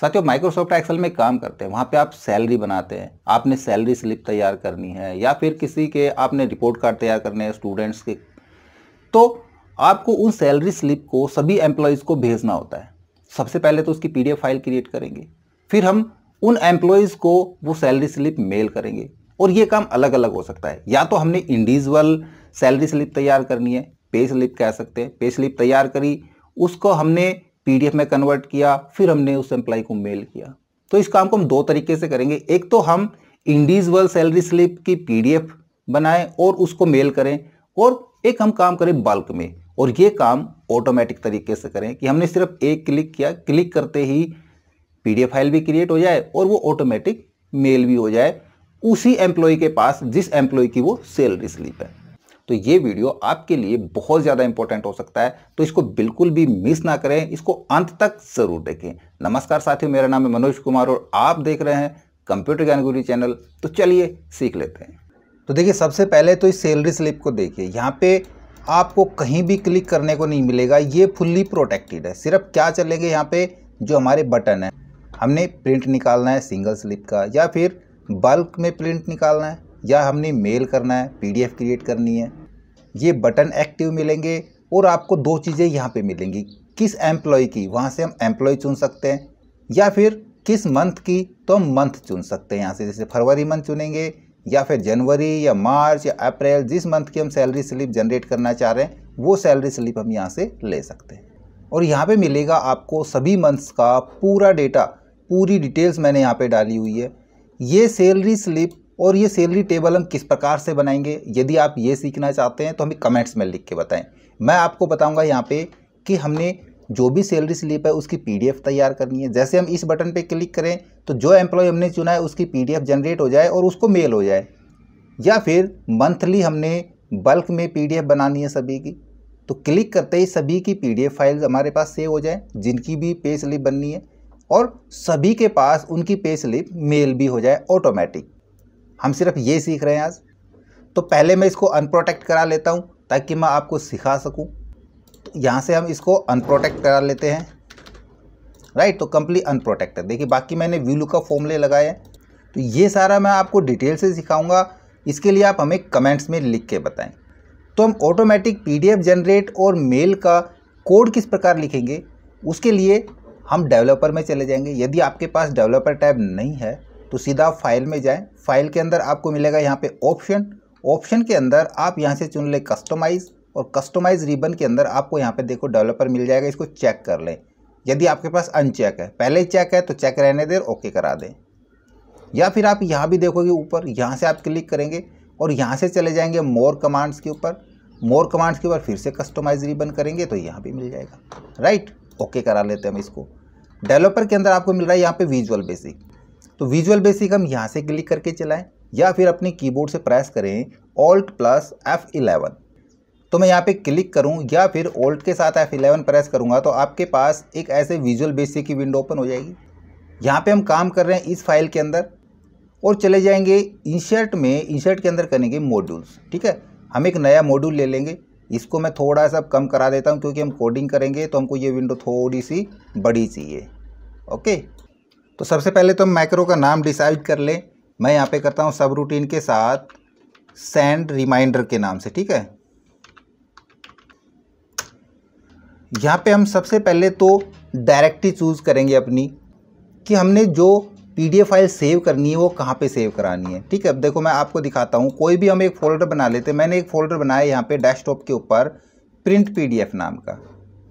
साथियों Microsoft Excel में काम करते हैं वहाँ पे आप सैलरी बनाते हैं आपने सैलरी स्लिप तैयार करनी है या फिर किसी के आपने रिपोर्ट कार्ड तैयार करने हैं स्टूडेंट्स के तो आपको उन सैलरी स्लिप को सभी एम्प्लॉयज़ को भेजना होता है सबसे पहले तो उसकी पीडीएफ फाइल क्रिएट करेंगे फिर हम उन एम्प्लॉयज़ को वो सैलरी स्लिप मेल करेंगे और ये काम अलग अलग हो सकता है या तो हमने इंडिविजुअल सैलरी स्लिप तैयार करनी है पे स्लिप कह सकते हैं पे स्लिप तैयार करी उसको हमने पीडीएफ में कन्वर्ट किया फिर हमने उस एम्प्लॉय को मेल किया तो इस काम को हम दो तरीके से करेंगे एक तो हम इंडिविजुअल सैलरी स्लिप की पीडीएफ बनाएं और उसको मेल करें और एक हम काम करें बल्क में और ये काम ऑटोमेटिक तरीके से करें कि हमने सिर्फ एक क्लिक किया क्लिक करते ही पीडीएफ फाइल भी क्रिएट हो जाए और वो ऑटोमेटिक मेल भी हो जाए उसी एम्प्लॉय के पास जिस एम्प्लॉय की वो सैलरी स्लिप है तो ये वीडियो आपके लिए बहुत ज़्यादा इंपॉर्टेंट हो सकता है तो इसको बिल्कुल भी मिस ना करें इसको अंत तक ज़रूर देखें नमस्कार साथियों मेरा नाम है मनोज कुमार और आप देख रहे हैं कंप्यूटर ज्ञान गुरु चैनल तो चलिए सीख लेते हैं तो देखिए सबसे पहले तो इस सैलरी स्लिप को देखिए यहाँ पे आपको कहीं भी क्लिक करने को नहीं मिलेगा ये फुल्ली प्रोटेक्टेड है सिर्फ क्या चलेंगे यहाँ पे जो हमारे बटन है हमने प्रिंट निकालना है सिंगल स्लिप का या फिर बल्क में प्रिंट निकालना है या हमने मेल करना है पीडीएफ क्रिएट करनी है ये बटन एक्टिव मिलेंगे और आपको दो चीज़ें यहाँ पे मिलेंगी किस एम्प्लॉय की वहाँ से हम एम्प्लॉय चुन सकते हैं या फिर किस मंथ की तो हम मंथ चुन सकते हैं यहाँ से जैसे फरवरी मंथ चुनेंगे या फिर जनवरी या मार्च या अप्रैल जिस मंथ की हम सैलरी स्लिप जनरेट करना चाह रहे हैं वो सैलरी स्लिप हम यहाँ से ले सकते हैं और यहाँ पे मिलेगा आपको सभी मंथ्स का पूरा डेटा पूरी डिटेल्स मैंने यहाँ पे डाली हुई है ये सैलरी स्लिप और ये सैलरी टेबल हम किस प्रकार से बनाएंगे यदि आप ये सीखना चाहते हैं तो हमें कमेंट्स में लिख के बताएं मैं आपको बताऊंगा यहाँ पे कि हमने जो भी सैलरी स्लिप है उसकी पीडीएफ तैयार करनी है जैसे हम इस बटन पे क्लिक करें तो जो एम्प्लॉय हमने चुना है उसकी पीडीएफ जनरेट हो जाए और उसको मेल हो जाए या फिर मंथली हमने बल्क में पी बनानी है सभी की तो क्लिक करते ही सभी की पी फाइल्स हमारे पास सेव हो जाए जिनकी भी पे स्लिप बननी है और सभी के पास उनकी पे स्लिप मेल भी हो जाए ऑटोमेटिक हम सिर्फ ये सीख रहे हैं आज तो पहले मैं इसको अनप्रोटेक्ट करा लेता हूँ ताकि मैं आपको सिखा सकूँ तो यहाँ से हम इसको अनप्रोटेक्ट करा लेते हैं राइट तो कंप्ली अनप्रोटेक्ट है देखिए बाकी मैंने व्यू का फॉर्मले लगाए तो ये सारा मैं आपको डिटेल से सिखाऊंगा इसके लिए आप हमें कमेंट्स में लिख के बताएं तो हम ऑटोमेटिक पीडीएफ जनरेट और मेल का कोड किस प्रकार लिखेंगे उसके लिए हम डेवलपर में चले जाएंगे यदि आपके पास डेवलपर टैब नहीं है तो सीधा फाइल में जाएं फाइल के अंदर आपको मिलेगा यहाँ पे ऑप्शन ऑप्शन के अंदर आप यहाँ से चुन लें कस्टमाइज़ और कस्टमाइज रिबन के अंदर आपको यहाँ पे देखो डेवलपर मिल जाएगा इसको चेक कर लें यदि आपके पास अनचेक है पहले ही चेक है तो चेक रहने दें ओके करा दें या फिर आप यहाँ भी देखोगे ऊपर यहाँ से आप क्लिक करेंगे और यहाँ से चले जाएंगे मोर कमांड्स के ऊपर मोर कमांड्स के ऊपर फिर से कस्टमाइज रिबन करेंगे तो यहाँ भी मिल जाएगा राइट ओके करा लेते हैं हम इसको डेवलपर के अंदर आपको मिल रहा है यहाँ पे विजुअल बेसिक तो विजुअल बेसिक हम यहाँ से क्लिक करके चलाएं या फिर अपने कीबोर्ड से प्रेस करें ऑल्ट प्लस एफ़ इलेवन तो मैं यहाँ पे क्लिक करूँ या फिर ओल्ट के साथ एफ़ इलेवन प्रेस करूँगा तो आपके पास एक ऐसे विजुअल बेसिक की विंडो ओपन हो जाएगी यहाँ पे हम काम कर रहे हैं इस फाइल के अंदर और चले जाएंगे इंशर्ट में इंशर्ट के अंदर करेंगे मॉड्यूल्स ठीक है हम एक नया मॉड्यूल ले लेंगे इसको मैं थोड़ा सा कम करा देता हूँ क्योंकि हम कोडिंग करेंगे तो हमको ये विंडो थोड़ी सी बड़ी चाहिए ओके तो सबसे पहले तो मैक्रो का नाम डिसाइड कर ले मैं यहाँ पे करता हूँ सब रूटीन के साथ सेंड रिमाइंडर के नाम से ठीक है यहाँ पे हम सबसे पहले तो डायरेक्टली चूज़ करेंगे अपनी कि हमने जो पी फाइल सेव करनी है वो कहाँ पे सेव करानी है ठीक है अब देखो मैं आपको दिखाता हूँ कोई भी हम एक फ़ोल्डर बना लेते हैं मैंने एक फ़ोल्डर बनाया यहाँ पे डेस्कटॉप के ऊपर प्रिंट पीडीएफ नाम का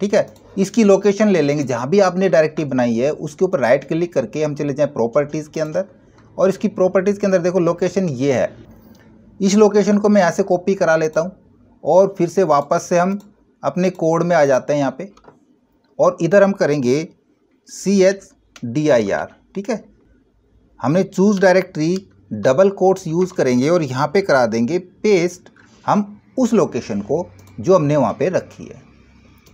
ठीक है इसकी लोकेशन ले लेंगे जहाँ भी आपने डायरेक्टिव बनाई है उसके ऊपर राइट क्लिक करके हम चले जाएँ प्रॉपर्टीज़ के अंदर और इसकी प्रॉपर्टीज़ के अंदर देखो लोकेशन ये है इस लोकेशन को मैं यहाँ से कॉपी करा लेता हूँ और फिर से वापस से हम अपने कोड में आ जाते हैं यहाँ पे और इधर हम करेंगे C H D I R ठीक है हमने choose directory double quotes use करेंगे और यहाँ पे करा देंगे पेस्ट हम उस लोकेशन को जो हमने वहाँ पे रखी है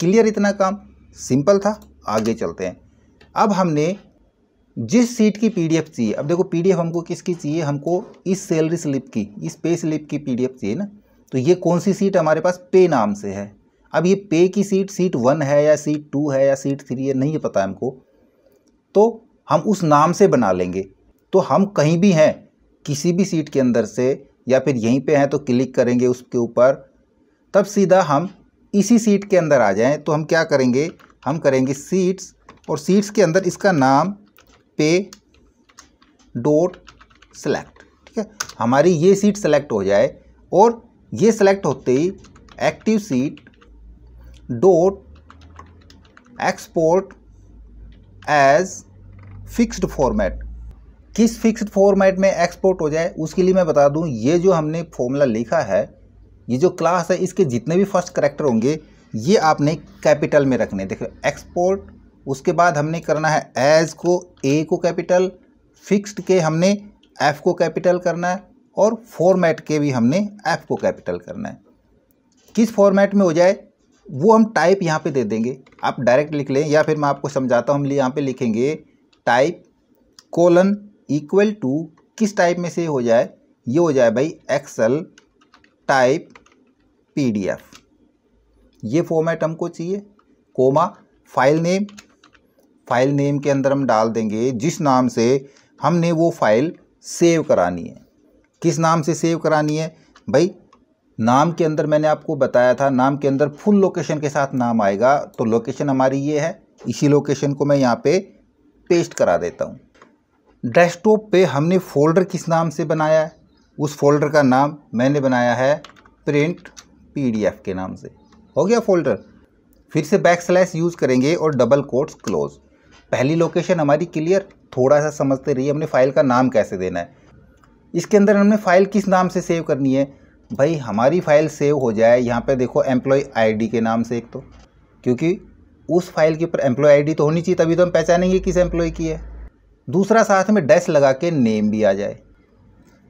क्लियर इतना काम सिंपल था आगे चलते हैं अब हमने जिस सीट की पीडीएफ चाहिए अब देखो पीडीएफ हमको किसकी चाहिए हमको इस सैलरी स्लिप की इस पे स्लिप की पीडीएफ चाहिए ना तो ये कौन सी सीट हमारे पास पे नाम से है अब ये पे की सीट सीट वन है या सीट टू है या सीट थ्री है नहीं पता हमको तो हम उस नाम से बना लेंगे तो हम कहीं भी हैं किसी भी सीट के अंदर से या फिर यहीं पर हैं तो क्लिक करेंगे उसके ऊपर तब सीधा हम इसी सीट के अंदर आ जाएँ तो हम क्या करेंगे हम करेंगे सीट्स और सीट्स के अंदर इसका नाम पे डोट सेलेक्ट ठीक है हमारी ये सीट सेलेक्ट हो जाए और ये सेलेक्ट होते ही active sheet dot export as fixed format किस फिक्स्ड फॉर्मेट में एक्सपोर्ट हो जाए उसके लिए मैं बता दूं ये जो हमने फॉर्मूला लिखा है ये जो क्लास है इसके जितने भी फर्स्ट करेक्टर होंगे ये आपने कैपिटल में रखने देखो एक्सपोर्ट उसके बाद हमने करना है एज को ए को कैपिटल फिक्स्ड के हमने एफ को कैपिटल करना है और फॉर्मेट के भी हमने एफ को कैपिटल करना है किस फॉर्मेट में हो जाए वो हम टाइप यहाँ पे दे देंगे आप डायरेक्ट लिख लें या फिर मैं आपको समझाता हूँ हम यहाँ पे लिखेंगे टाइप कोलन इक्वल टू किस टाइप में से हो जाए ये हो जाए भाई एक्सल टाइप पीडीएफ ये फॉर्मेट हमको चाहिए comma file name file name के अंदर हम डाल देंगे जिस नाम से हमने वो फाइल सेव करानी है किस नाम से सेव करानी है भाई नाम के अंदर मैंने आपको बताया था नाम के अंदर फुल लोकेशन के साथ नाम आएगा तो लोकेशन हमारी ये है इसी लोकेशन को मैं यहाँ पे पेस्ट करा देता हूँ डेस्कटॉप पे हमने फोल्डर किस नाम से बनाया है उस फोल्डर का नाम मैंने बनाया है प्रिंट पीडीएफ के नाम से हो गया फोल्डर फिर से बैक स्लैश यूज़ करेंगे और डबल कोट्स क्लोज पहली लोकेशन हमारी क्लियर थोड़ा सा समझते रहिए हमने फ़ाइल का नाम कैसे देना है इसके अंदर हमने फ़ाइल किस नाम से सेव करनी है भाई हमारी फ़ाइल सेव हो जाए यहाँ पे देखो एम्प्लॉय आईडी के नाम से एक तो क्योंकि उस फाइल के ऊपर एम्प्लॉय आईडी तो होनी चाहिए तभी तो हम पहचानेंगे किस एम्प्लॉय की है दूसरा साथ में डैश लगा के नेम भी आ जाए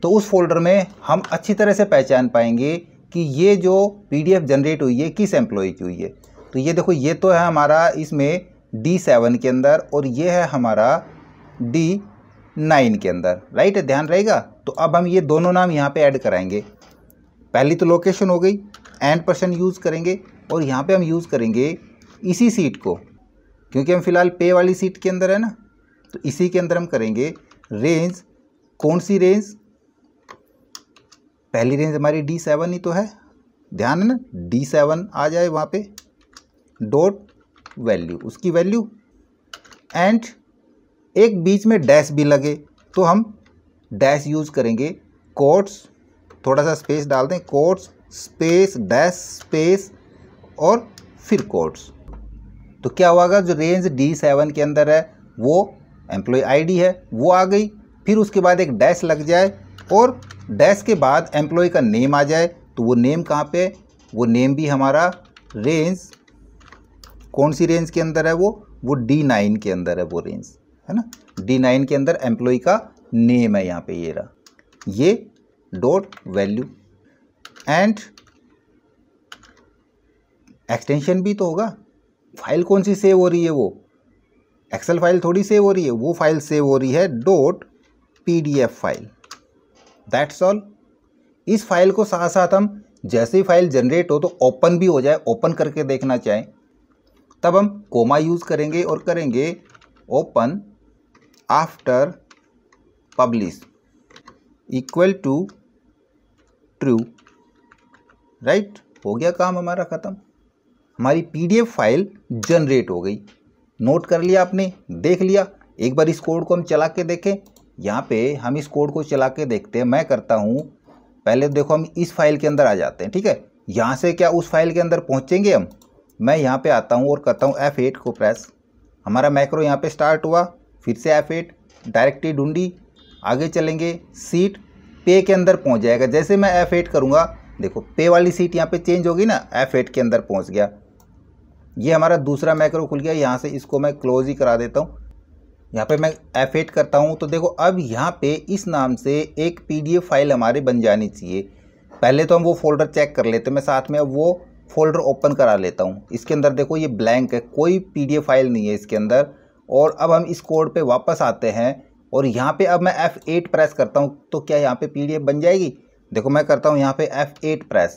तो उस फोल्डर में हम अच्छी तरह से पहचान पाएंगे कि ये जो पीडीएफ जनरेट हुई है किस एम्प्लॉय की हुई है तो ये देखो ये तो है हमारा इसमें डी सेवन के अंदर और ये है हमारा डी नाइन के अंदर राइट है ध्यान रहेगा तो अब हम ये दोनों नाम यहाँ पे ऐड कराएंगे पहली तो लोकेशन हो गई एंड पर्सन यूज़ करेंगे और यहाँ पे हम यूज़ करेंगे इसी सीट को क्योंकि हम फिलहाल पे वाली सीट के अंदर है ना तो इसी के अंदर हम करेंगे रेंज कौन सी रेंज पहली रेंज हमारी डी सेवन ही तो है ध्यान है ना डी सेवन आ जाए वहाँ पे डॉट वैल्यू उसकी वैल्यू एंड एक बीच में डैश भी लगे तो हम डैश यूज़ करेंगे कोट्स थोड़ा सा स्पेस डाल दें कोट्स स्पेस डैश स्पेस और फिर कोट्स तो क्या हुआ जो रेंज डी सेवन के अंदर है वो एम्प्लॉय आईडी है वो आ गई फिर उसके बाद एक डैश लग जाए और डैश के बाद एम्प्लॉय का नेम आ जाए तो वो नेम कहाँ पे वो नेम भी हमारा रेंज कौन सी रेंज के अंदर है वो वो डी नाइन के अंदर है वो रेंज है ना डी नाइन के अंदर एम्प्लॉय का नेम है यहाँ पे ये रहा ये डॉट वैल्यू एंड एक्सटेंशन भी तो होगा फाइल कौन सी सेव हो रही है वो एक्सेल फाइल थोड़ी सेव हो रही है वो फाइल सेव हो रही है dot P file that's all इस फाइल को साथ साथ हम जैसे ही फाइल जनरेट हो तो ओपन भी हो जाए ओपन करके देखना चाहें तब हम कोमा यूज़ करेंगे और करेंगे open after publish equal to true right हो गया काम हमारा ख़त्म हमारी पीडीएफ फाइल जनरेट हो गई नोट कर लिया आपने देख लिया एक बार इस कोड को हम चला के देखें यहाँ पे हम इस कोड को चला के देखते हैं मैं करता हूँ पहले तो देखो हम इस फाइल के अंदर आ जाते हैं ठीक है यहाँ से क्या उस फाइल के अंदर पहुँचेंगे हम मैं यहाँ पे आता हूँ और करता हूँ एफ़ एट को प्रेस हमारा मैक्रो यहाँ पे स्टार्ट हुआ फिर से एफ़ एट डायरेक्टली ढूंढी आगे चलेंगे सीट पे के अंदर पहुँच जाएगा जैसे मैं एफ़ एट करूँगा देखो पे वाली सीट यहाँ पर चेंज होगी ना एफ़ एट के अंदर पहुँच गया ये हमारा दूसरा मैक्रो खुल गया यहाँ से इसको मैं क्लोज ही करा देता हूँ यहाँ पे मैं एट करता हूँ तो देखो अब यहाँ पे इस नाम से एक पीडीएफ फाइल हमारे बन जानी चाहिए पहले तो हम वो फोल्डर चेक कर लेते हैं मैं साथ में अब वो फोल्डर ओपन करा लेता हूँ इसके अंदर देखो ये ब्लैंक है कोई पी फाइल नहीं है इसके अंदर और अब हम इस कोड पर वापस आते हैं और यहाँ पर अब मैं एफ प्रेस करता हूँ तो क्या यहाँ पर पी बन जाएगी देखो मैं करता हूँ यहाँ पे F8 प्रेस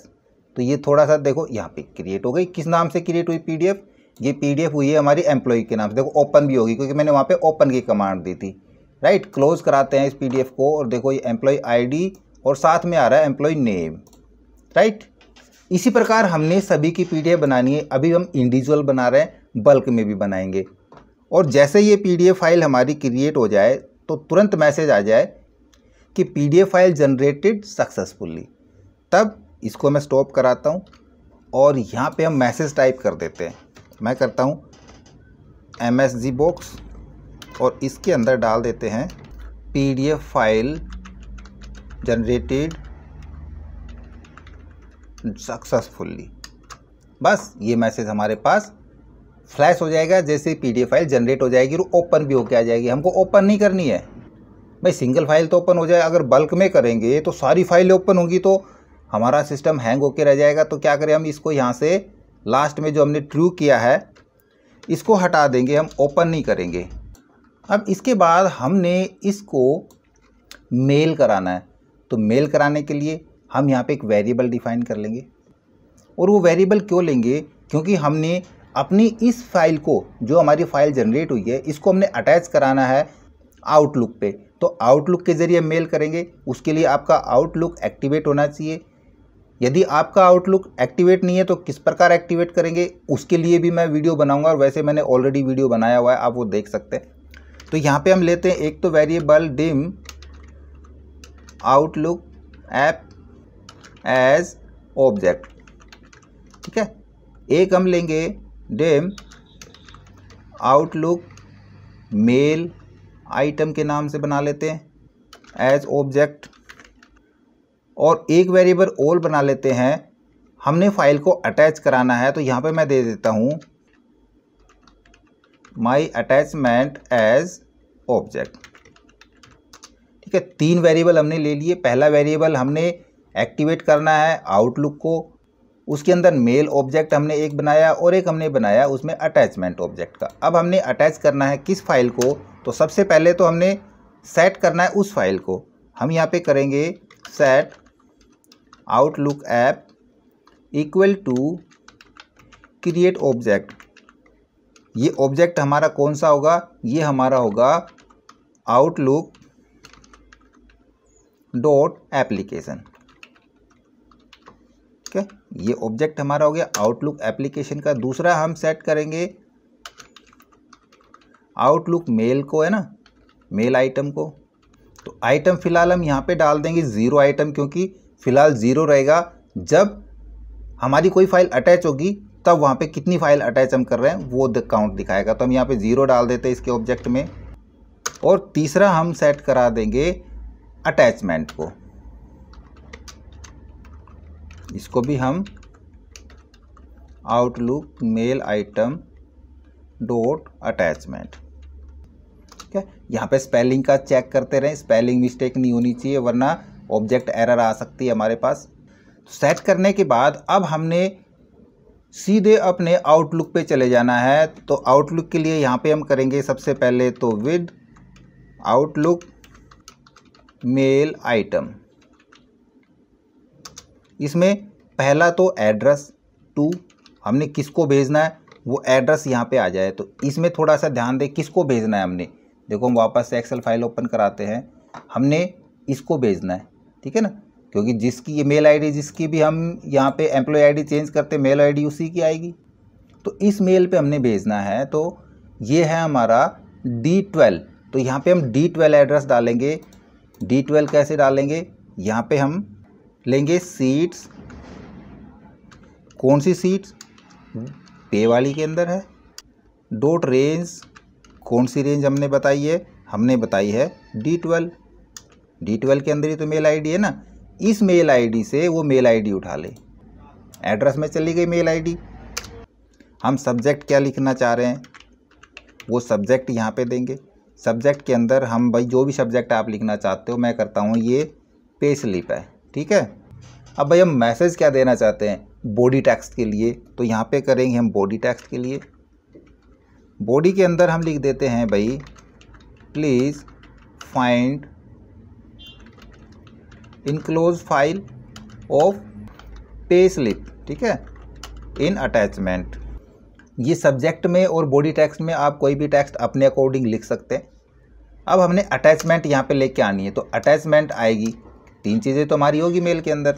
तो ये थोड़ा सा देखो यहाँ पे क्रिएट हो गई किस नाम से क्रिएट हुई पीडीएफ ये पीडीएफ हुई है हमारी एम्प्लॉई के नाम से देखो ओपन भी होगी क्योंकि मैंने वहाँ पे ओपन की कमांड दी थी राइट क्लोज कराते हैं इस पीडीएफ को और देखो ये एम्प्लॉय आईडी और साथ में आ रहा है एम्प्लॉय नेम राइट इसी प्रकार हमने सभी की एफ बनानी है अभी हम इंडिविजुअल बना रहे हैं बल्क में भी बनाएंगे और जैसे ये एफ फाइल हमारी क्रिएट हो जाए तो तुरंत मैसेज आ जाए कि एफ फाइल जनरेटेड सक्सेसफुली तब इसको मैं स्टॉप कराता हूँ और यहाँ पे हम मैसेज टाइप कर देते हैं मैं करता हूँ एम एस जी बॉक्स और इसके अंदर डाल देते हैं P D F file generated successfully बस ये मैसेज हमारे पास फ्लैश हो जाएगा जैसे P D F file generate हो जाएगी और ओपन भी होके आ जाएगी हमको ओपन नहीं करनी है भाई सिंगल फाइल तो ओपन हो जाए अगर बल्क में करेंगे तो सारी फाइलें ओपन होंगी तो हमारा सिस्टम हैंग होके रह जाएगा तो क्या करें हम इसको यहाँ से लास्ट में जो हमने ट्रू किया है इसको हटा देंगे हम ओपन नहीं करेंगे अब इसके बाद हमने इसको मेल कराना है तो मेल कराने के लिए हम यहाँ पे एक वेरिएबल डिफाइन कर लेंगे और वो वेरिएबल क्यों लेंगे क्योंकि हमने अपनी इस फाइल को जो हमारी फाइल जनरेट हुई है इसको हमने अटैच कराना है आउटलुक पे तो आउटलुक के ज़रिए मेल करेंगे उसके लिए आपका आउटलुक एक्टिवेट होना चाहिए यदि आपका आउटलुक एक्टिवेट नहीं है तो किस प्रकार एक्टिवेट करेंगे उसके लिए भी मैं वीडियो बनाऊंगा और वैसे मैंने ऑलरेडी वीडियो बनाया हुआ है आप वो देख सकते हैं तो यहाँ पे हम लेते हैं एक तो variable dim Outlook app as object ठीक है एक हम लेंगे डिम आउटलुक मेल आइटम के नाम से बना लेते हैं एज ऑब्जेक्ट और एक वेरिएबल ऑल बना लेते हैं हमने फाइल को अटैच कराना है तो यहाँ पे मैं दे देता हूँ माई अटैचमेंट एज ऑब्जेक्ट ठीक है तीन वेरिएबल हमने ले लिए पहला वेरिएबल हमने एक्टिवेट करना है आउटलुक को उसके अंदर मेल ऑब्जेक्ट हमने एक बनाया और एक हमने बनाया उसमें अटैचमेंट ऑब्जेक्ट का अब हमने अटैच करना है किस फाइल को तो सबसे पहले तो हमने सेट करना है उस फाइल को हम यहाँ पे करेंगे set Outlook app equal to create object ये ऑब्जेक्ट हमारा कौन सा होगा ये हमारा होगा आउटलुक डॉट एप्लीकेशन ठीक है ये ऑब्जेक्ट हमारा हो गया आउटलुक एप्लीकेशन का दूसरा हम सेट करेंगे आउटलुक मेल को है ना मेल आइटम को तो आइटम फिलहाल हम यहाँ पे डाल देंगे ज़ीरो आइटम क्योंकि फ़िलहाल ज़ीरो रहेगा जब हमारी कोई फाइल अटैच होगी तब वहाँ पे कितनी फाइल अटैच हम कर रहे हैं वो काउंट दिखाएगा तो हम यहाँ पे ज़ीरो डाल देते हैं इसके ऑब्जेक्ट में और तीसरा हम सेट करा देंगे अटैचमेंट को इसको भी हम Outlook mail item dot attachment ठीक है यहाँ पे स्पेलिंग का चेक करते रहें स्पेलिंग मिस्टेक नहीं होनी चाहिए वरना ऑब्जेक्ट एरर आ सकती है हमारे पास तो सेट करने के बाद अब हमने सीधे अपने आउटलुक पे चले जाना है तो आउटलुक के लिए यहाँ पे हम करेंगे सबसे पहले तो विद आउटलुक मेल आइटम इसमें पहला तो एड्रेस टू हमने किसको भेजना है वो एड्रेस यहाँ पे आ जाए तो इसमें थोड़ा सा ध्यान दें किसको भेजना है हमने देखो हम वापस से एक्सेल फाइल ओपन कराते हैं हमने इसको भेजना है ठीक है ना क्योंकि जिसकी ये मेल आईडी जिसकी भी हम यहाँ पे एम्प्लॉय आईडी चेंज करते मेल आईडी उसी की आएगी तो इस मेल पे हमने भेजना है तो ये है हमारा डी ट्वेल्व तो यहाँ पे हम डी ट्वेल्व एड्रेस डालेंगे डी ट्वेल्व कैसे डालेंगे यहाँ पे हम लेंगे सीट्स कौन सी सीट्स पे वाली के अंदर है डोट रेंज कौन सी रेंज हमने बताई है हमने बताई है डी ट्वेल्व डी ट्वेल्व के अंदर ही तो मेल आईडी है ना इस मेल आईडी से वो मेल आईडी उठा ले एड्रेस में चली गई मेल आईडी हम सब्जेक्ट क्या लिखना चाह रहे हैं वो सब्जेक्ट यहाँ पे देंगे सब्जेक्ट के अंदर हम भाई जो भी सब्जेक्ट आप लिखना चाहते हो मैं करता हूँ ये पे स्लिप है ठीक है अब भाई हम मैसेज क्या देना चाहते हैं बॉडी टेक्स्ट के लिए तो यहाँ पे करेंगे हम बॉडी टेक्स्ट के लिए बॉडी के अंदर हम लिख देते हैं भाई please find enclose file of pay slip ठीक है इन अटैचमेंट ये सब्जेक्ट में और बॉडी टेक्स्ट में आप कोई भी टेक्स्ट अपने अकॉर्डिंग लिख सकते हैं अब हमने अटैचमेंट यहाँ पे लेके आनी है तो अटैचमेंट आएगी तीन चीज़ें तो हमारी होगी मेल के अंदर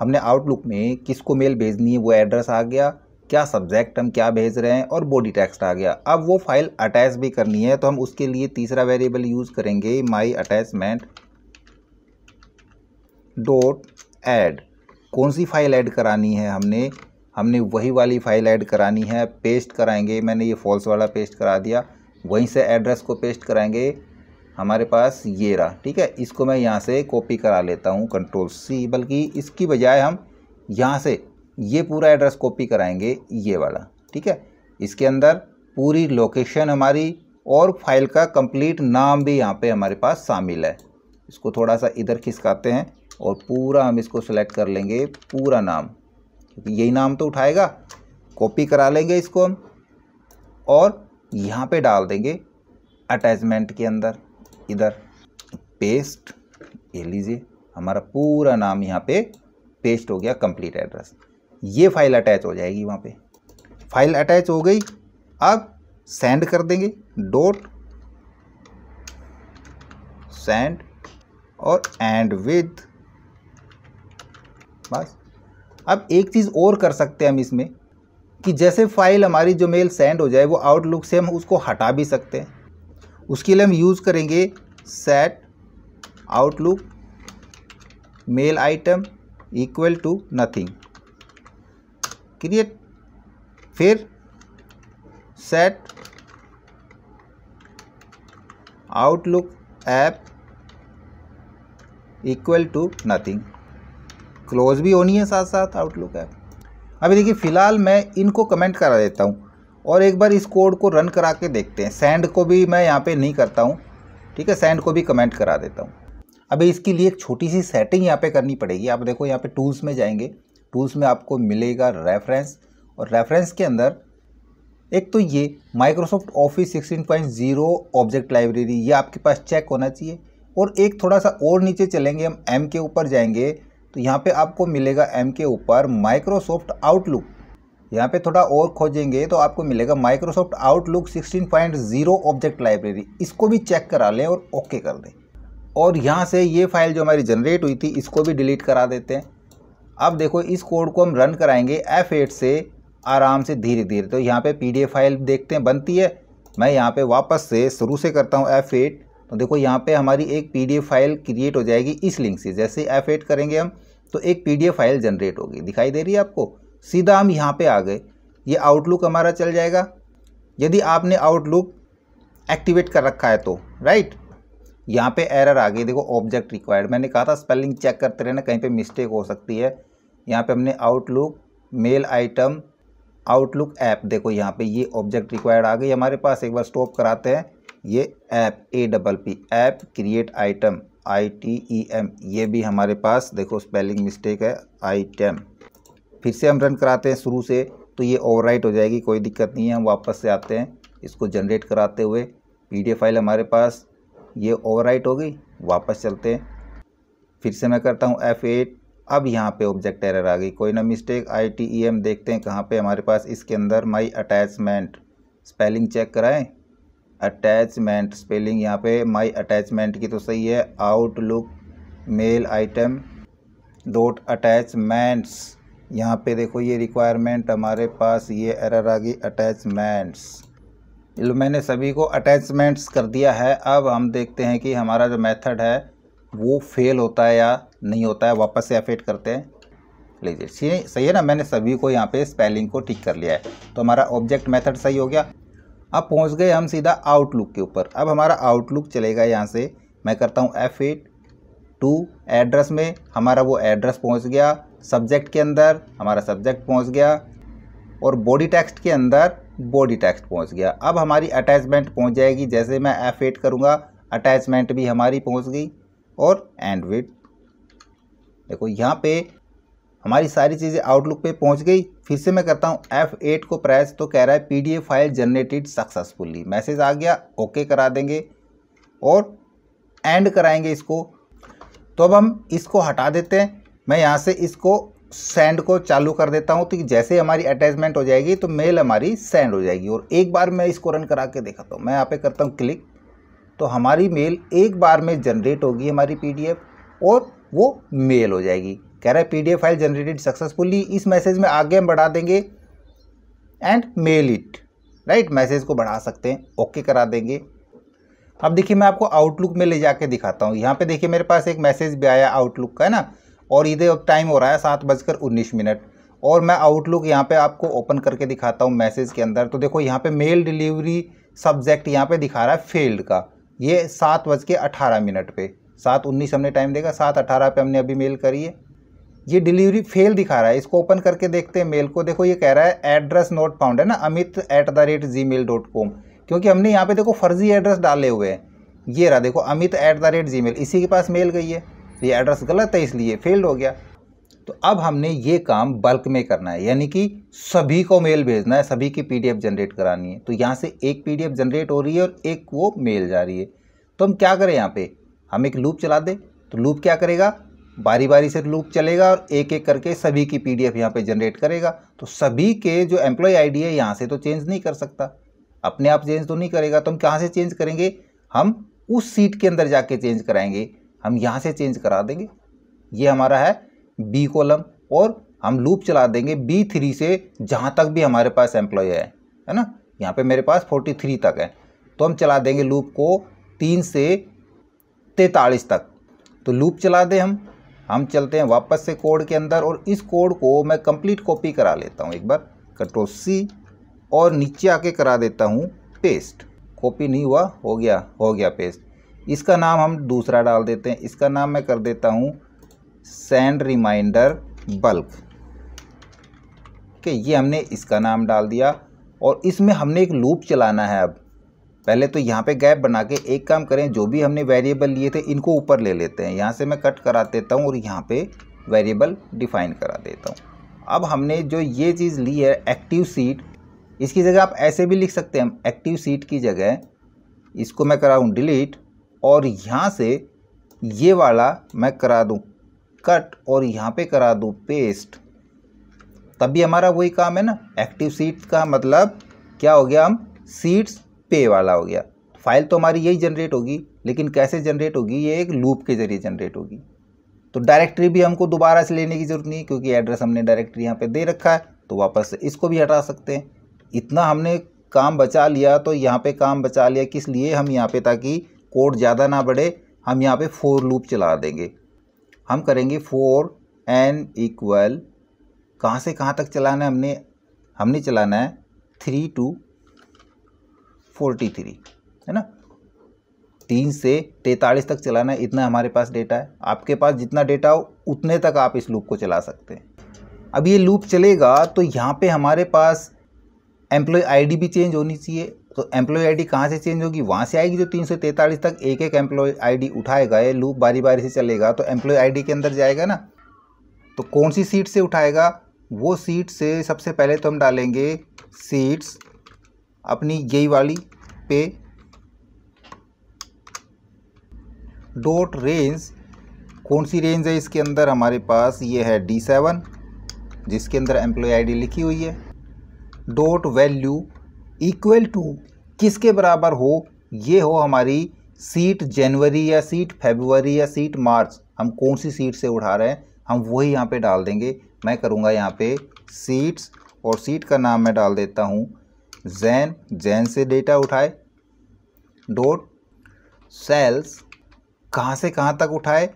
हमने आउटलुक में किसको मेल भेजनी है वो एड्रेस आ गया क्या सब्जेक्ट हम क्या भेज रहे हैं और बॉडी टेक्स्ट आ गया अब वो फाइल अटैच भी करनी है तो हम उसके लिए तीसरा वेरिएबल यूज़ करेंगे माई अटैचमेंट डॉट ऐड कौन सी फाइल ऐड करानी है हमने हमने वही वाली फाइल ऐड करानी है पेस्ट कराएंगे मैंने ये फॉल्स वाला पेस्ट करा दिया वहीं से एड्रेस को पेस्ट कराएंगे हमारे पास ये रहा ठीक है इसको मैं यहाँ से कॉपी करा लेता हूँ कंट्रोल सी बल्कि इसकी बजाय हम यहाँ से ये पूरा एड्रेस कॉपी कराएंगे ये वाला ठीक है इसके अंदर पूरी लोकेशन हमारी और फाइल का कंप्लीट नाम भी यहाँ पे हमारे पास शामिल है इसको थोड़ा सा इधर खिसकाते हैं और पूरा हम इसको सेलेक्ट कर लेंगे पूरा नाम क्योंकि यही नाम तो उठाएगा कॉपी करा लेंगे इसको हम और यहाँ पे डाल देंगे अटैचमेंट के अंदर इधर पेस्ट ये लीजिए हमारा पूरा नाम यहाँ पे पेस्ट हो गया कंप्लीट एड्रेस ये फाइल अटैच हो जाएगी वहाँ पे फाइल अटैच हो गई अब सेंड कर देंगे डोट सेंड और एंड विद बस अब एक चीज़ और कर सकते हैं हम इसमें कि जैसे फाइल हमारी जो मेल सेंड हो जाए वो आउटलुक से हम उसको हटा भी सकते हैं उसके लिए हम यूज़ करेंगे set Outlook mail item equal to nothing create फिर set Outlook app equal to nothing close भी होनी है साथ साथ आउटलुक ऐप अभी देखिए फ़िलहाल मैं इनको कमेंट करा देता हूँ और एक बार इस कोड को रन करा के देखते हैं सेंड को भी मैं यहाँ पे नहीं करता हूँ ठीक है सेंड को भी कमेंट करा देता हूँ अभी इसके लिए एक छोटी सी सेटिंग यहाँ पे करनी पड़ेगी आप देखो यहाँ पे टूल्स में जाएंगे टूल्स में आपको मिलेगा रेफरेंस और रेफरेंस के अंदर एक तो ये माइक्रोसॉफ्ट ऑफिस 16.0 ऑब्जेक्ट लाइब्रेरी ये आपके पास चेक होना चाहिए और एक थोड़ा सा और नीचे चलेंगे हम एम के ऊपर जाएंगे तो यहाँ पे आपको मिलेगा एम के ऊपर माइक्रोसॉफ्ट आउटलुक यहाँ पे थोड़ा और खोजेंगे तो आपको मिलेगा माइक्रोसॉफ्ट आउटलुक 16.0 ऑब्जेक्ट लाइब्रेरी इसको भी चेक करा लें और ओके कर दें और यहाँ से ये फाइल जो हमारी जनरेट हुई थी इसको भी डिलीट करा देते हैं अब देखो इस कोड को हम रन कराएंगे एफ से आराम से धीरे धीरे तो यहाँ पर पी फाइल देखते हैं बनती है मैं यहाँ पर वापस से शुरू से करता हूँ एफ़ तो देखो यहाँ पे हमारी एक पीडीएफ फाइल क्रिएट हो जाएगी इस लिंक से जैसे एफ करेंगे हम तो एक पीडीएफ फाइल जनरेट होगी दिखाई दे रही है आपको सीधा हम यहाँ पे आ गए ये आउटलुक हमारा चल जाएगा यदि आपने आउटलुक एक्टिवेट कर रखा है तो राइट यहाँ पे एरर आ गई देखो ऑब्जेक्ट रिक्वायर्ड मैंने कहा था स्पेलिंग चेक करते रहना कहीं पर मिस्टेक हो सकती है यहाँ पर हमने Outlook mail item Outlook app देखो यहाँ पर ये ऑब्जेक्ट रिक्वायर्ड आ गई हमारे पास एक बार स्टॉप कराते हैं ये app A double P app create item I T E M ये भी हमारे पास देखो स्पेलिंग मिस्टेक है आइटम फिर से हम रन कराते हैं शुरू से तो ये ओवरराइट हो जाएगी कोई दिक्कत नहीं है हम वापस से आते हैं इसको जनरेट कराते हुए पीडीएफ फाइल हमारे पास ये ओवरराइट हो गई वापस चलते हैं फिर से मैं करता हूँ एफ़ एट अब यहाँ पे ऑब्जेक्ट एरर आ गई कोई ना mistake I T E M देखते हैं कहाँ पे हमारे पास इसके अंदर माई अटैचमेंट स्पेलिंग चेक कराएं अटैचमेंट स्पेलिंग यहाँ पे माई अटैचमेंट की तो सही है Outlook mail item dot attachments यहाँ पे देखो ये रिक्वायरमेंट हमारे पास ये एरर आ गई अटैचमेंट्स लो मैंने सभी को अटैचमेंट्स कर दिया है अब हम देखते हैं कि हमारा जो मेथड है वो फेल होता है या नहीं होता है वापस से अफेक्ट करते हैं लीजिए सही है ना मैंने सभी को यहाँ पे स्पेलिंग को ठीक कर लिया है तो हमारा ऑब्जेक्ट मेथड सही हो गया अब पहुंच गए हम सीधा आउटलुक के ऊपर अब हमारा आउटलुक चलेगा यहाँ से मैं करता हूँ एफ एट टू एड्रेस में हमारा वो एड्रेस पहुँच गया सब्जेक्ट के अंदर हमारा सब्जेक्ट पहुँच गया और बॉडी टेक्स्ट के अंदर बॉडी टेक्स्ट पहुँच गया अब हमारी अटैचमेंट पहुँच जाएगी जैसे मैं एफ एट करूँगा अटैचमेंट भी हमारी पहुँच गई और एंड विथ देखो यहाँ पे हमारी सारी चीज़ें आउटलुक पे पहुँच गई फिर से मैं करता हूँ एफ एट को प्रेस तो कह रहा है P D F file generated successfully message आ गया ओके करा देंगे और एंड कराएंगे इसको तो अब हम इसको हटा देते हैं मैं यहाँ से इसको सेंड को चालू कर देता हूँ तो जैसे हमारी अटैचमेंट हो जाएगी तो मेल हमारी सेंड हो जाएगी और एक बार मैं इसको रन करा के देखाता हूँ मैं यहाँ पे करता हूँ क्लिक तो हमारी मेल एक बार में जनरेट होगी हमारी पीडीएफ और वो मेल हो जाएगी कह रहा है पी फाइल जनरेटेड सक्सेसफुली इस मैसेज में आगे हम बढ़ा देंगे and mail it right message को बढ़ा सकते हैं ओके करा देंगे अब देखिए मैं आपको आउटलुक में ले जाके दिखाता हूँ यहाँ पे देखिए मेरे पास एक मैसेज भी आया आउटलुक का है ना और इधर अब टाइम हो रहा है सात बजकर उन्नीस मिनट और मैं आउटलुक यहाँ पे आपको ओपन करके दिखाता हूँ मैसेज के अंदर तो देखो यहाँ पे मेल डिलीवरी सब्जेक्ट यहाँ पे दिखा रहा है फेल्ड का ये सात बज के अठारह मिनट पे सात उन्नीस हमने टाइम देगा सात अठारह पे हमने अभी मेल करी है ये डिलीवरी फेल दिखा रहा है इसको ओपन करके देखते हैं मेल को देखो ये कह रहा है एड्रेस नोट फाउंड है ना Amit at the rate Gmail dot com क्योंकि हमने यहाँ पे देखो फर्जी एड्रेस डाले हुए हैं ये रहा देखो Amit at the rate Gmail इसी के पास मेल गई है तो ये एड्रेस गलत है इसलिए फेल्ड हो गया तो अब हमने ये काम बल्क में करना है यानी कि सभी को मेल भेजना है सभी की एफ जनरेट करानी है तो यहाँ से एक एफ जनरेट हो रही है और एक वो मेल जा रही है तो हम क्या करें यहाँ पर हम एक लूप चला दें तो लूप क्या करेगा बारी बारी से लूप चलेगा और एक एक करके सभी की पी डी एफ यहाँ पर जनरेट करेगा तो सभी के जो एम्प्लॉय आई डी है यहाँ से तो चेंज नहीं कर सकता अपने आप चेंज तो नहीं करेगा तो हम कहाँ से चेंज करेंगे हम उस सीट के अंदर जाके चेंज कराएंगे हम यहाँ से चेंज करा देंगे ये हमारा है बी कॉलम और हम लूप चला देंगे बी थ्री से जहाँ तक भी हमारे पास एम्प्लॉय है है ना यहाँ पे मेरे पास फोर्टी थ्री तक है तो हम चला देंगे लूप को तीन से तैतालीस तक तो लूप चला दें हम हम चलते हैं वापस से कोड के अंदर और इस कोड को मैं कंप्लीट कॉपी करा लेता हूँ एक बार कंट्रोल सी और नीचे आके करा देता हूँ पेस्ट कॉपी नहीं हुआ हो गया हो गया पेस्ट इसका नाम हम दूसरा डाल देते हैं इसका नाम मैं कर देता हूँ सेंड रिमाइंडर बल्क ठीक है ये हमने इसका नाम डाल दिया और इसमें हमने एक लूप चलाना है अब पहले तो यहाँ पे गैप बना के एक काम करें जो भी हमने वेरिएबल लिए थे इनको ऊपर ले लेते हैं यहाँ से मैं कट करा देता हूँ और यहाँ पे वेरिएबल डिफाइन करा देता हूँ अब हमने जो ये चीज़ ली है एक्टिव सीट इसकी जगह आप ऐसे भी लिख सकते हैं एक्टिव सीट की जगह इसको मैं कराऊँ डिलीट और यहाँ से ये वाला मैं करा दूँ कट और यहाँ पर करा दूँ पेस्ट तब भी हमारा वही काम है ना एक्टिव सीट का मतलब क्या हो गया हम सीट्स पे वाला हो गया फाइल तो हमारी यही जनरेट होगी लेकिन कैसे जनरेट होगी ये एक लूप के ज़रिए जनरेट होगी तो डायरेक्टरी भी हमको दोबारा से लेने की ज़रूरत नहीं क्योंकि एड्रेस हमने डायरेक्टरी यहाँ पे दे रखा है तो वापस इसको भी हटा सकते हैं इतना हमने काम बचा लिया तो यहाँ पे काम बचा लिया किस लिए हम यहाँ पे ताकि कोड ज़्यादा ना बढ़े हम यहाँ पे फोर लूप चला देंगे हम करेंगे फोर एन इक्वल कहाँ से कहाँ तक चलाना है हमने हमने चलाना है थ्री टू फोर्टी थ्री है ना तीन से तैंतालीस तक चलाना है इतना हमारे पास डेटा है आपके पास जितना डेटा हो उतने तक आप इस लूप को चला सकते हैं अब ये लूप चलेगा तो यहाँ पे हमारे पास एम्प्लॉय आईडी भी चेंज होनी चाहिए तो एम्प्लॉय आईडी कहाँ से चेंज होगी वहाँ से आएगी जो तीन सौ तैंतालीस तक एक एक एम्प्लॉय आईडी उठाएगा ये लूप बारी बारी से चलेगा तो एम्प्लॉय आईडी के अंदर जाएगा ना तो कौन सी सीट से उठाएगा वो सीट से सबसे पहले तो हम डालेंगे सीट्स अपनी यही वाली पे डॉट रेंज कौन सी रेंज है इसके अंदर हमारे पास ये है डी सेवन जिसके अंदर एम्प्लॉय आईडी लिखी हुई है डॉट वैल्यू इक्वल टू किसके बराबर हो ये हो हमारी सीट जनवरी या सीट फेबरी या सीट मार्च हम कौन सी सीट से उठा रहे हैं हम वही यहाँ पे डाल देंगे मैं करूँगा यहाँ पे सीट्स और सीट का नाम मैं डाल देता हूँ जैन जैन से डेटा उठाए डॉट सेल्स कहाँ से कहाँ तक उठाए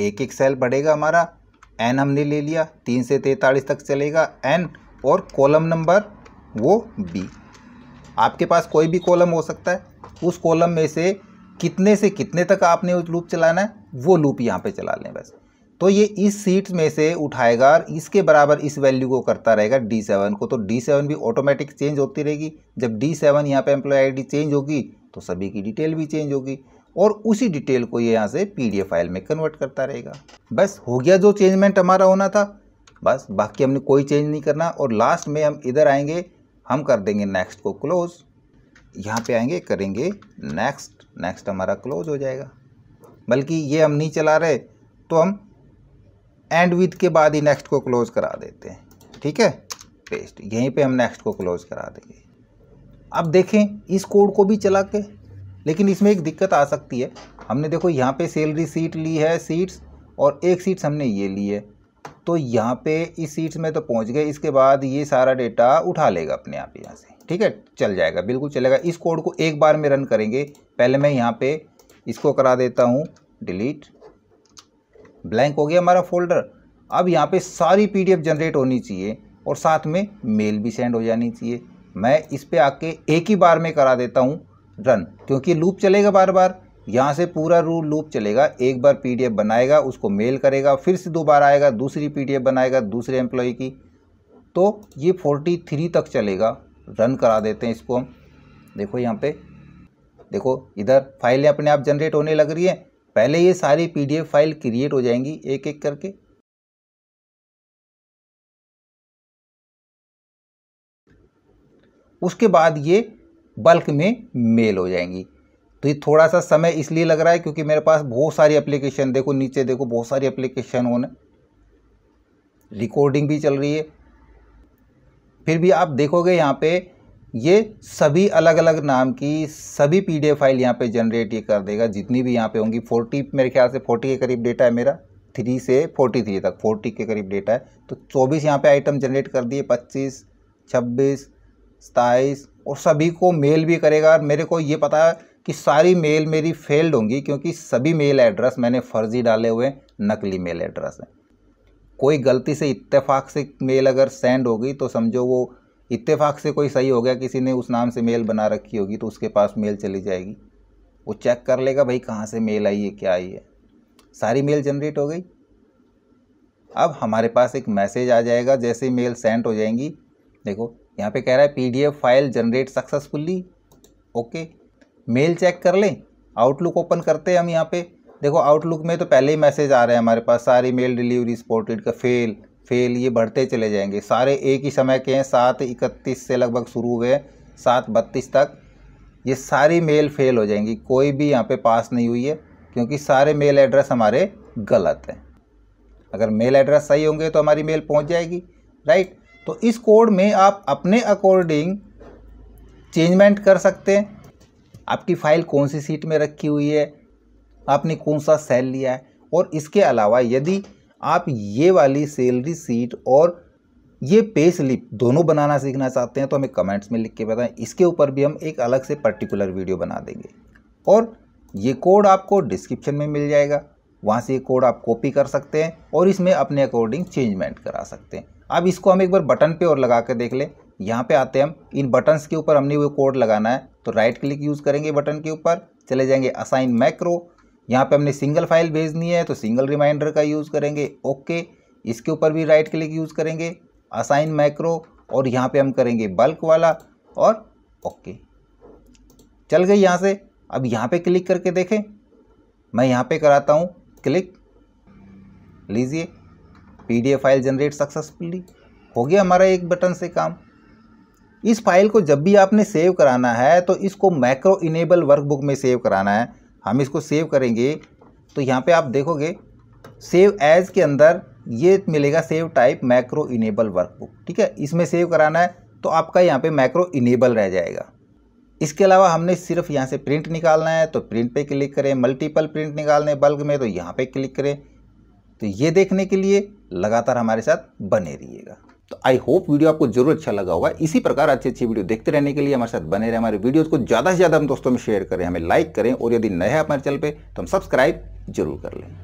एक एक सेल बढ़ेगा हमारा एन हमने ले लिया तीन से तैंतालीस तक चलेगा एन और कॉलम नंबर वो बी आपके पास कोई भी कॉलम हो सकता है उस कॉलम में से कितने से कितने तक आपने उस लूप चलाना है वो लूप यहाँ पे चला लें बस तो ये इस सीट में से उठाएगा और इसके बराबर इस वैल्यू को करता रहेगा डी सेवन को तो डी सेवन भी ऑटोमेटिक चेंज होती रहेगी जब डी सेवन यहाँ पर एम्प्लॉय आई चेंज होगी तो सभी की डिटेल भी चेंज होगी और उसी डिटेल को ये यहाँ से पीडीएफ फाइल में कन्वर्ट करता रहेगा बस हो गया जो चेंजमेंट हमारा होना था बस बाकी हमने कोई चेंज नहीं करना और लास्ट में हम इधर आएंगे हम कर देंगे नेक्स्ट को क्लोज़ यहाँ पे आएंगे करेंगे नेक्स्ट नेक्स्ट हमारा क्लोज हो जाएगा बल्कि ये हम नहीं चला रहे तो हम एंड विथ के बाद ही नेक्स्ट को क्लोज़ करा देते हैं ठीक है पेस्ट यहीं पे हम नेक्स्ट को क्लोज़ करा देंगे आप देखें इस कोड को भी चला के लेकिन इसमें एक दिक्कत आ सकती है हमने देखो यहाँ पे सैलरी सीट ली है सीट्स और एक सीट्स हमने ये ली है तो यहाँ पे इस सीट्स में तो पहुँच गए इसके बाद ये सारा डेटा उठा लेगा अपने आप यहाँ से ठीक है चल जाएगा बिल्कुल चलेगा इस कोड को एक बार में रन करेंगे पहले मैं यहाँ पर इसको करा देता हूँ डिलीट ब्लैंक हो गया हमारा फोल्डर अब यहाँ पे सारी पीडीएफ जनरेट होनी चाहिए और साथ में मेल भी सेंड हो जानी चाहिए मैं इस पर आके एक ही बार में करा देता हूँ रन क्योंकि लूप चलेगा बार बार यहाँ से पूरा रूल लूप चलेगा एक बार पीडीएफ बनाएगा उसको मेल करेगा फिर से दोबारा आएगा दूसरी पीडीएफ बनाएगा दूसरे एम्प्लॉय की तो ये फोर्टी थ्री तक चलेगा रन करा देते हैं इसको हम देखो यहाँ पे देखो इधर फाइलें अपने आप जनरेट होने लग रही हैं पहले ये सारी पी फाइल क्रिएट हो जाएंगी एक एक करके उसके बाद ये बल्क में मेल हो जाएंगी तो ये थोड़ा सा समय इसलिए लग रहा है क्योंकि मेरे पास बहुत सारी एप्लीकेशन देखो नीचे देखो बहुत सारी एप्लीकेशन होने रिकॉर्डिंग भी चल रही है फिर भी आप देखोगे यहाँ पे ये सभी अलग अलग नाम की सभी पीडीएफ फाइल यहाँ पे जनरेट ये कर देगा जितनी भी यहाँ पे होंगी फोर्टी मेरे ख्याल से फोर्टी के करीब डेटा है मेरा थ्री से फोर्टी थ्री तक फोर्टी के करीब डेटा है तो चौबीस यहाँ पे आइटम जनरेट कर दिए पच्चीस छब्बीस सताईस और सभी को मेल भी करेगा मेरे को ये पता है कि सारी मेल मेरी फेल्ड होंगी क्योंकि सभी मेल एड्रेस मैंने फर्जी डाले हुए नकली मेल एड्रेस हैं कोई गलती से इत्तेफाक से मेल अगर सेंड होगी तो समझो वो इत्तेफाक से कोई सही हो गया किसी ने उस नाम से मेल बना रखी होगी तो उसके पास मेल चली जाएगी वो चेक कर लेगा भाई कहाँ से मेल आई है क्या आई है सारी मेल जनरेट हो गई अब हमारे पास एक मैसेज आ जाएगा जैसे मेल सेंड हो जाएंगी देखो यहाँ पे कह रहा है PDF file generate successfully okay mail check कर लें आउटलुक ओपन करते हैं हम यहाँ पे देखो आउटलुक में तो पहले ही मैसेज आ रहे हैं हमारे पास सारी मेल डिलीवरी सपोर्टेड का फेल फेल ये बढ़ते चले जाएंगे सारे एक ही समय के हैं सात इकतीस से लगभग शुरू हुए हैं सात बत्तीस तक ये सारी मेल फेल हो जाएंगी कोई भी यहाँ पे पास नहीं हुई है क्योंकि सारे मेल एड्रेस हमारे गलत हैं अगर मेल एड्रेस सही होंगे तो हमारी मेल पहुँच जाएगी राइट तो इस कोड में आप अपने अकॉर्डिंग चेंजमेंट कर सकते हैं आपकी फ़ाइल कौन सी सीट में रखी हुई है आपने कौन सा सेल लिया है और इसके अलावा यदि आप ये वाली सैलरी सीट और ये पे स्लिप दोनों बनाना सीखना चाहते हैं तो हमें कमेंट्स में लिख के बताएं इसके ऊपर भी हम एक अलग से पर्टिकुलर वीडियो बना देंगे और ये कोड आपको डिस्क्रिप्शन में मिल जाएगा वहाँ से ये कोड आप कॉपी कर सकते हैं और इसमें अपने अकॉर्डिंग चेंजमेंट करा सकते हैं अब इसको हम एक बार बटन पे और लगा कर देख लें यहाँ पे आते हैं हम इन बटन्स के ऊपर हमने वो कोड लगाना है तो राइट क्लिक यूज़ करेंगे बटन के ऊपर चले जाएंगे असाइन मैक्रो यहाँ पे हमने सिंगल फाइल भेजनी है तो सिंगल रिमाइंडर का यूज़ करेंगे ओके इसके ऊपर भी राइट क्लिक यूज़ करेंगे असाइन मैक्रो और यहाँ पर हम करेंगे बल्क वाला और ओके चल गई यहाँ से अब यहाँ पर क्लिक करके देखें मैं यहाँ पर कराता हूँ क्लिक लीजिए पीडीएफ फाइल जनरेट सक्सेसफुली हो गया हमारा एक बटन से काम इस फाइल को जब भी आपने सेव कराना है तो इसको मैक्रो इनेबल वर्कबुक में सेव कराना है हम इसको सेव करेंगे तो यहाँ पे आप देखोगे सेव एज के अंदर ये मिलेगा save type macro enable workbook ठीक है इसमें सेव कराना है तो आपका यहाँ पे मैक्रो इनेबल रह जाएगा इसके अलावा हमने सिर्फ यहाँ से प्रिंट निकालना है तो प्रिंट पे क्लिक करें मल्टीपल प्रिंट निकालने बल्क में तो यहाँ पे क्लिक करें तो ये देखने के लिए लगातार हमारे साथ बने रहिएगा तो आई होप वीडियो आपको जरूर अच्छा लगा होगा इसी प्रकार अच्छी अच्छी वीडियो देखते रहने के लिए हमारे साथ बने रहे हमारे वीडियोज़ को ज़्यादा से ज़्यादा हम दोस्तों में शेयर करें हमें लाइक करें और यदि नए हैं हमारे चैनल पर तो हम सब्सक्राइब जरूर कर लें